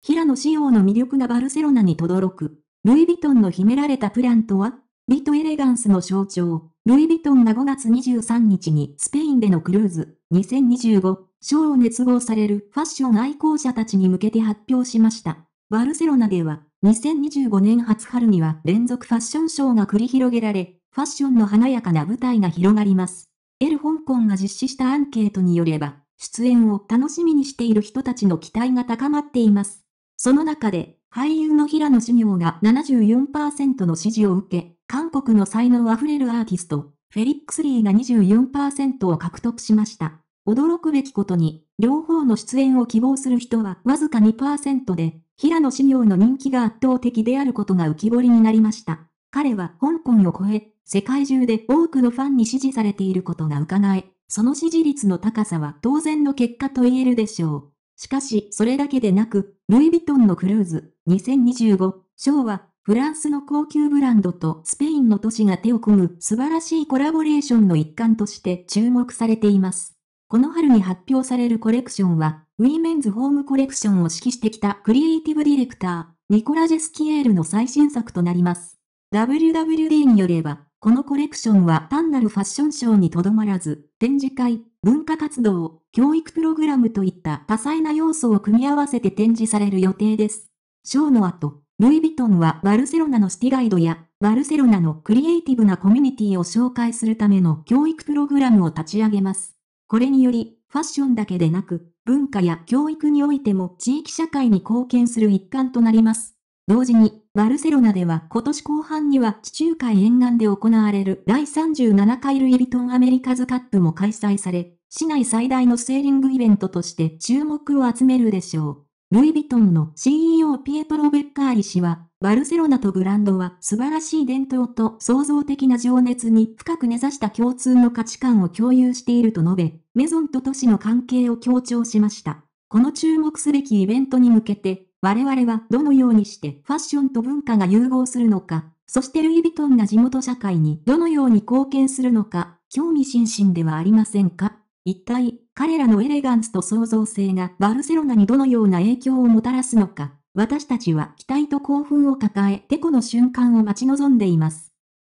平野仕様の魅力がバルセロナに轟く。ルイ・ヴィトンの秘められたプランとはート・エレガンスの象徴。ルイ・ヴィトンが5月23日にスペインでのクルーズ2025賞を熱望されるファッション愛好者たちに向けて発表しました。バルセロナでは2025年初春には連続ファッションショーが繰り広げられ、ファッションの華やかな舞台が広がります。エル香港が実施したアンケートによれば、出演を楽しみにしている人たちの期待が高まっています。その中で、俳優の平野紫耀が74%の支持を受け、韓国の才能あふれるアーティスト、フェリックス・リーが24%を獲得しました。驚くべきことに、両方の出演を希望する人はわずか2%で、平野紫耀の人気が圧倒的であることが浮き彫りになりました。彼は香港を超え、世界中で多くのファンに支持されていることが伺え、その支持率の高さは当然の結果と言えるでしょう。しかし、それだけでなく、ルイ・ヴィトンのクルーズ、2025、賞は、フランスの高級ブランドとスペインの都市が手を組む素晴らしいコラボレーションの一環として注目されています。この春に発表されるコレクションは、ウィーメンズホームコレクションを指揮してきたクリエイティブディレクター、ニコラ・ジェスキエールの最新作となります。WWD によれば、このコレクションは単なるファッションショーにとどまらず、展示会、文化活動、教育プログラムといった多彩な要素を組み合わせて展示される予定です。ショーの後、ルイ・ヴィトンはバルセロナのシティガイドやバルセロナのクリエイティブなコミュニティを紹介するための教育プログラムを立ち上げます。これにより、ファッションだけでなく、文化や教育においても地域社会に貢献する一環となります。同時に、バルセロナでは今年後半には地中海沿岸で行われる第37回ルイ・ヴィトン・アメリカズカップも開催され、市内最大のセーリングイベントとして注目を集めるでしょう。ルイ・ヴィトンの CEO ピエトロ・ベッカーリ氏は、バルセロナとブランドは素晴らしい伝統と創造的な情熱に深く根ざした共通の価値観を共有していると述べ、メゾンと都市の関係を強調しました。この注目すべきイベントに向けて、我々はどのようにしてファッションと文化が融合するのか、そしてルイ・ヴィトンが地元社会にどのように貢献するのか、興味津々ではありませんか一体、彼らのエレガンスと創造性がバルセロナにどのような影響をもたらすのか、私たちは期待と興奮を抱え、テコの瞬間を待ち望んでいます。